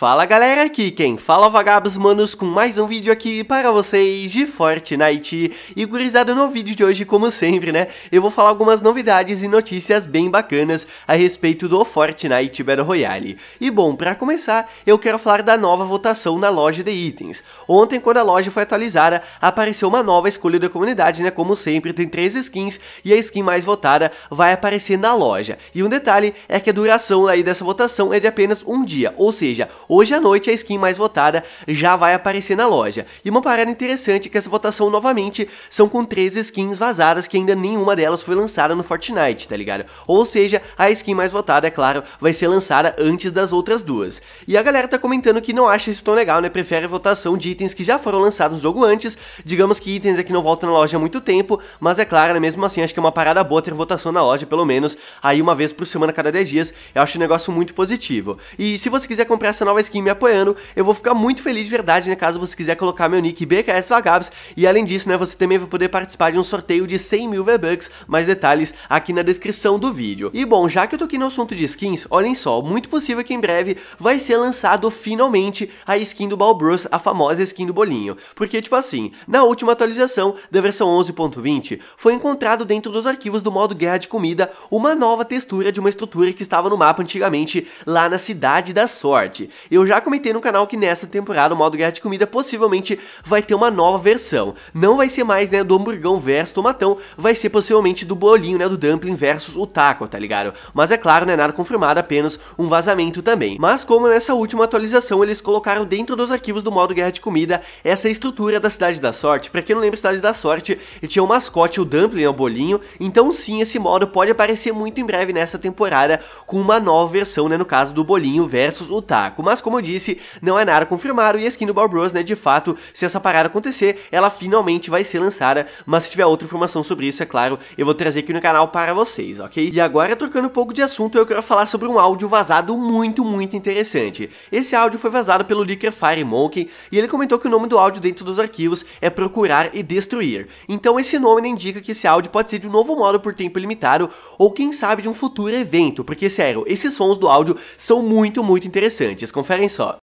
Fala galera, aqui quem fala é Vagabos Manos com mais um vídeo aqui para vocês de Fortnite E gurizada, no vídeo de hoje, como sempre né, eu vou falar algumas novidades e notícias bem bacanas a respeito do Fortnite Battle Royale E bom, para começar, eu quero falar da nova votação na loja de itens Ontem, quando a loja foi atualizada, apareceu uma nova escolha da comunidade né, como sempre tem três skins E a skin mais votada vai aparecer na loja E um detalhe é que a duração aí dessa votação é de apenas um dia, ou seja hoje à noite a skin mais votada já vai aparecer na loja. E uma parada interessante é que essa votação novamente são com três skins vazadas que ainda nenhuma delas foi lançada no Fortnite, tá ligado? Ou seja, a skin mais votada, é claro, vai ser lançada antes das outras duas. E a galera tá comentando que não acha isso tão legal, né? Prefere a votação de itens que já foram lançados no jogo antes. Digamos que itens aqui não voltam na loja há muito tempo, mas é claro, né? mesmo assim, acho que é uma parada boa ter votação na loja, pelo menos aí uma vez por semana, cada 10 dias. Eu acho um negócio muito positivo. E se você quiser comprar essa nova uma skin me apoiando, eu vou ficar muito feliz de verdade, né, caso você quiser colocar meu nick BKS Vagabs, e além disso, né, você também vai poder participar de um sorteio de 100 mil V-Bucks, mais detalhes aqui na descrição do vídeo. E bom, já que eu tô aqui no assunto de skins, olhem só, muito possível que em breve vai ser lançado finalmente a skin do Balbrus a famosa skin do bolinho, porque tipo assim, na última atualização da versão 11.20, foi encontrado dentro dos arquivos do modo Guerra de Comida uma nova textura de uma estrutura que estava no mapa antigamente lá na Cidade da Sorte. Eu já comentei no canal que nessa temporada o modo Guerra de Comida possivelmente vai ter uma nova versão. Não vai ser mais, né, do hamburgão versus tomatão, vai ser possivelmente do bolinho, né, do dumpling versus o taco, tá ligado? Mas é claro, né, nada confirmado, apenas um vazamento também. Mas como nessa última atualização eles colocaram dentro dos arquivos do modo Guerra de Comida essa estrutura da Cidade da Sorte, pra quem não lembra Cidade da Sorte, tinha o mascote, o dumpling, né, o bolinho, então sim, esse modo pode aparecer muito em breve nessa temporada com uma nova versão, né, no caso do bolinho versus o taco. Mas mas como eu disse, não é nada confirmado e a skin do Bob Bros né, de fato, se essa parada acontecer, ela finalmente vai ser lançada, mas se tiver outra informação sobre isso, é claro, eu vou trazer aqui no canal para vocês, ok? E agora, trocando um pouco de assunto, eu quero falar sobre um áudio vazado muito, muito interessante. Esse áudio foi vazado pelo leaker Fire Monkey e ele comentou que o nome do áudio dentro dos arquivos é procurar e destruir. Então esse nome indica que esse áudio pode ser de um novo modo por tempo limitado ou quem sabe de um futuro evento, porque sério, esses sons do áudio são muito, muito interessantes, conferem só.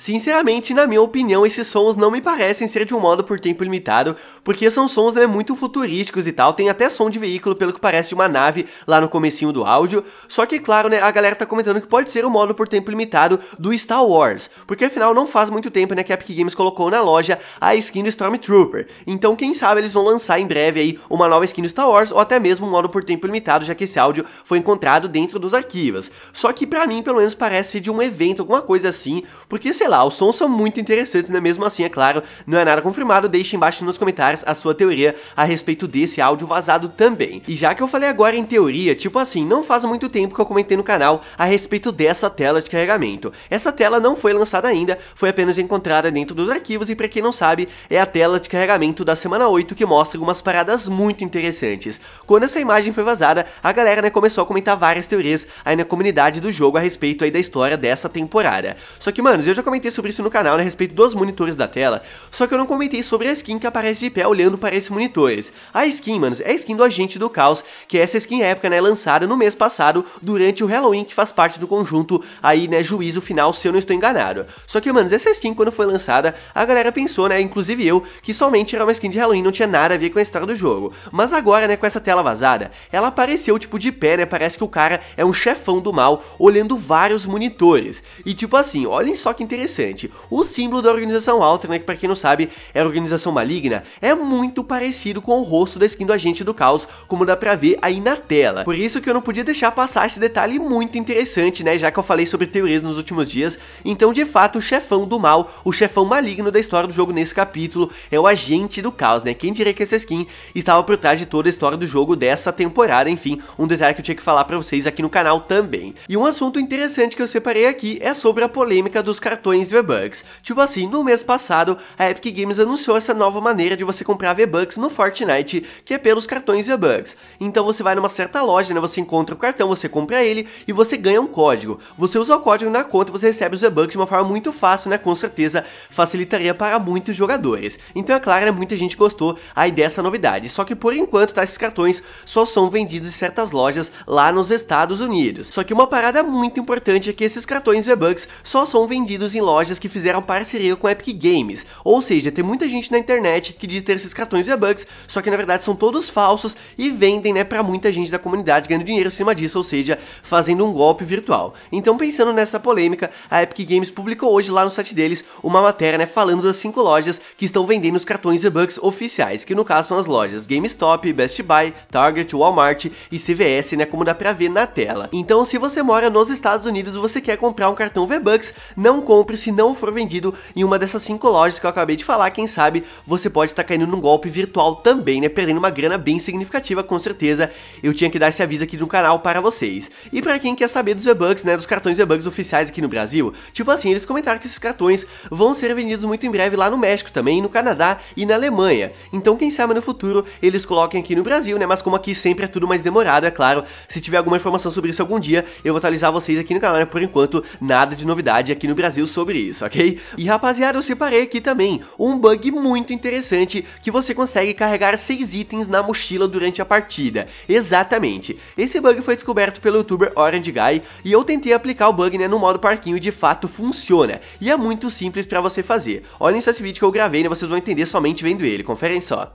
Sinceramente, na minha opinião, esses sons não me parecem ser de um modo por tempo limitado, porque são sons né, muito futurísticos e tal, tem até som de veículo pelo que parece de uma nave lá no comecinho do áudio, só que claro, né, a galera tá comentando que pode ser o um modo por tempo limitado do Star Wars, porque afinal não faz muito tempo né, que a Epic Games colocou na loja a skin do Stormtrooper, então quem sabe eles vão lançar em breve aí uma nova skin do Star Wars ou até mesmo um modo por tempo limitado, já que esse áudio foi encontrado dentro dos arquivos, só que pra mim pelo menos parece de um evento, alguma coisa assim, porque sei lá, os sons são muito interessantes, né? Mesmo assim, é claro, não é nada confirmado. Deixe embaixo nos comentários a sua teoria a respeito desse áudio vazado também. E já que eu falei agora em teoria, tipo assim, não faz muito tempo que eu comentei no canal a respeito dessa tela de carregamento. Essa tela não foi lançada ainda, foi apenas encontrada dentro dos arquivos e para quem não sabe, é a tela de carregamento da semana 8 que mostra algumas paradas muito interessantes. Quando essa imagem foi vazada, a galera né, começou a comentar várias teorias aí na comunidade do jogo a respeito aí da história dessa temporada. Só que, mano, eu já comentei comentei sobre isso no canal, né, a respeito dos monitores da tela, só que eu não comentei sobre a skin que aparece de pé olhando para esses monitores. A skin, manos, é a skin do Agente do Caos, que é essa skin épica, né, lançada no mês passado, durante o Halloween, que faz parte do conjunto aí, né, Juízo Final, se eu não estou enganado. Só que, manos, essa skin, quando foi lançada, a galera pensou, né, inclusive eu, que somente era uma skin de Halloween, não tinha nada a ver com a história do jogo. Mas agora, né, com essa tela vazada, ela apareceu, tipo, de pé, né, parece que o cara é um chefão do mal, olhando vários monitores. E, tipo assim, olhem só que interessante interessante. O símbolo da organização né, que para quem não sabe, é a organização maligna, é muito parecido com o rosto da skin do Agente do Caos, como dá pra ver aí na tela. Por isso que eu não podia deixar passar esse detalhe muito interessante, né, já que eu falei sobre teorias nos últimos dias. Então, de fato, o chefão do mal, o chefão maligno da história do jogo nesse capítulo, é o Agente do Caos, né? Quem diria que essa skin estava por trás de toda a história do jogo dessa temporada, enfim, um detalhe que eu tinha que falar pra vocês aqui no canal também. E um assunto interessante que eu separei aqui é sobre a polêmica dos cartões milhões V-Bucks. Tipo assim, no mês passado, a Epic Games anunciou essa nova maneira de você comprar V-Bucks no Fortnite, que é pelos cartões V-Bucks. Então você vai numa certa loja, né, você encontra o cartão, você compra ele e você ganha um código. Você usa o código na conta e você recebe os V-Bucks de uma forma muito fácil, né, com certeza facilitaria para muitos jogadores. Então é claro, né, muita gente gostou aí dessa novidade, só que por enquanto, tá, esses cartões só são vendidos em certas lojas lá nos Estados Unidos. Só que uma parada muito importante é que esses cartões V-Bucks só são vendidos em lojas lojas que fizeram parceria com Epic Games. Ou seja, tem muita gente na internet que diz ter esses cartões V-Bucks, só que na verdade são todos falsos e vendem, né, para muita gente da comunidade ganhando dinheiro em cima disso, ou seja, fazendo um golpe virtual. Então, pensando nessa polêmica, a Epic Games publicou hoje lá no site deles uma matéria, né, falando das cinco lojas que estão vendendo os cartões V-Bucks oficiais, que no caso são as lojas GameStop, Best Buy, Target, Walmart e CVS, né, como dá pra ver na tela. Então, se você mora nos Estados Unidos e você quer comprar um cartão V-Bucks, não compre se não for vendido em uma dessas cinco lojas que eu acabei de falar, quem sabe você pode estar tá caindo num golpe virtual também, né? Perdendo uma grana bem significativa, com certeza. Eu tinha que dar esse aviso aqui no canal para vocês. E para quem quer saber dos V-Bucks, né? Dos cartões V-Bucks oficiais aqui no Brasil, tipo assim, eles comentaram que esses cartões vão ser vendidos muito em breve lá no México também, no Canadá e na Alemanha. Então, quem sabe no futuro eles coloquem aqui no Brasil, né? Mas como aqui sempre é tudo mais demorado, é claro. Se tiver alguma informação sobre isso algum dia, eu vou atualizar vocês aqui no canal, né? Por enquanto, nada de novidade aqui no Brasil sobre sobre isso, ok? E rapaziada, eu separei aqui também um bug muito interessante que você consegue carregar 6 itens na mochila durante a partida. Exatamente. Esse bug foi descoberto pelo youtuber Orange Guy e eu tentei aplicar o bug né, no modo parquinho e de fato funciona. E é muito simples pra você fazer. Olhem só esse vídeo que eu gravei, né? Vocês vão entender somente vendo ele, conferem só.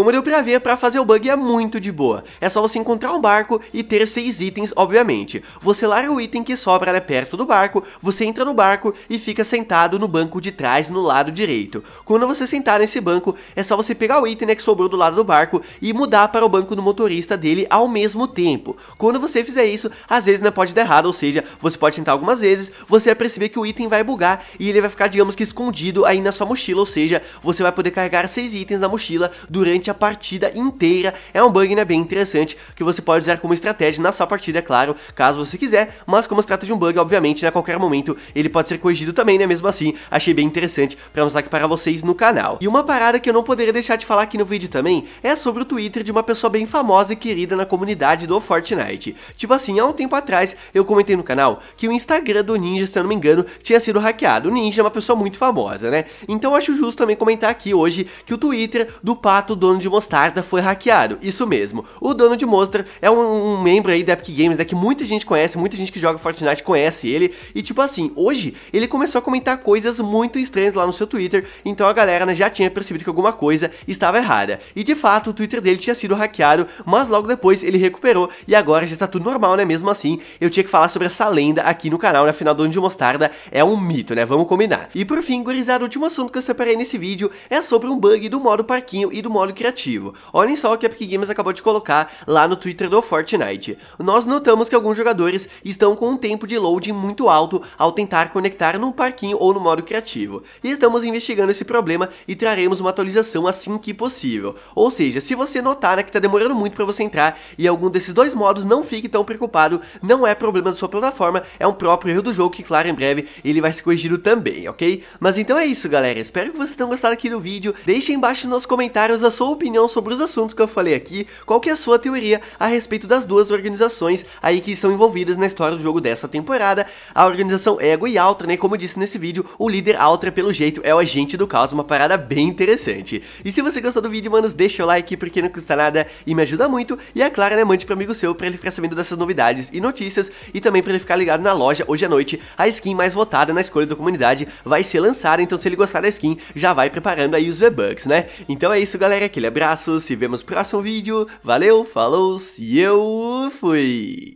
Como deu pra ver, pra fazer o bug é muito de boa. É só você encontrar um barco e ter seis itens, obviamente. Você larga o item que sobra né, perto do barco, você entra no barco e fica sentado no banco de trás, no lado direito. Quando você sentar nesse banco, é só você pegar o item né, que sobrou do lado do barco e mudar para o banco do motorista dele ao mesmo tempo. Quando você fizer isso, às vezes né, pode dar errado, ou seja, você pode tentar algumas vezes, você vai perceber que o item vai bugar e ele vai ficar, digamos que, escondido aí na sua mochila, ou seja, você vai poder carregar seis itens na mochila durante durante a partida inteira. É um bug né, bem interessante que você pode usar como estratégia na sua partida, é claro, caso você quiser, mas como se trata de um bug, obviamente, né, a qualquer momento ele pode ser corrigido também, né, mesmo assim, achei bem interessante para mostrar aqui para vocês no canal. E uma parada que eu não poderia deixar de falar aqui no vídeo também é sobre o Twitter de uma pessoa bem famosa e querida na comunidade do Fortnite. Tipo assim, há um tempo atrás eu comentei no canal que o Instagram do Ninja, se eu não me engano, tinha sido hackeado. O Ninja é uma pessoa muito famosa, né? Então acho justo também comentar aqui hoje que o Twitter do Pato, dono de Mostarda foi hackeado. Isso mesmo. O dono de Mostarda é um, um, membro aí da Epic Games, né, que muita gente conhece, muita gente que joga Fortnite conhece ele. E tipo assim, hoje ele começou a comentar coisas muito estranhas lá no seu Twitter, então a galera né, já tinha percebido que alguma coisa estava errada. E de fato, o Twitter dele tinha sido hackeado, mas logo depois ele recuperou e agora já está tudo normal, né? Mesmo assim, eu tinha que falar sobre essa lenda aqui no canal, né? Afinal, dono de Mostarda é um mito, né? Vamos combinar. E por fim, gurizada, o último assunto que eu separei nesse vídeo é sobre um bug do modo parquinho e do modo criativo. Olhem só o que a Epic Games acabou de colocar lá no Twitter do Fortnite. Nós notamos que alguns jogadores estão com um tempo de loading muito alto ao tentar conectar num parquinho ou no modo criativo. E estamos investigando esse problema e traremos uma atualização assim que possível. Ou seja, se você notar né, que está demorando muito para você entrar e algum desses dois modos, não fique tão preocupado, não é problema da sua plataforma, é um próprio erro do jogo que, claro, em breve ele vai ser corrigido também, ok? Mas então é isso, galera. Espero que vocês tenham gostado aqui do vídeo. Deixem embaixo nos comentários a sua sua opinião sobre os assuntos que eu falei aqui, qual que é a sua teoria a respeito das duas organizações aí que estão envolvidas na história do jogo dessa temporada, a organização Ego e Altra, né, como eu disse nesse vídeo, o líder Altra, pelo jeito, é o agente do caos, uma parada bem interessante. E se você gostou do vídeo, manos, deixa o like, porque não custa nada e me ajuda muito, e é claro, né, mande pro amigo seu pra ele ficar sabendo dessas novidades e notícias, e também pra ele ficar ligado na loja, hoje à noite, a skin mais votada na escolha da comunidade vai ser lançada, então se ele gostar da skin, já vai preparando aí os V-Bucks, né? Então é isso, galera, que aquele abraço, se vemos no próximo vídeo, valeu, falou, e eu fui!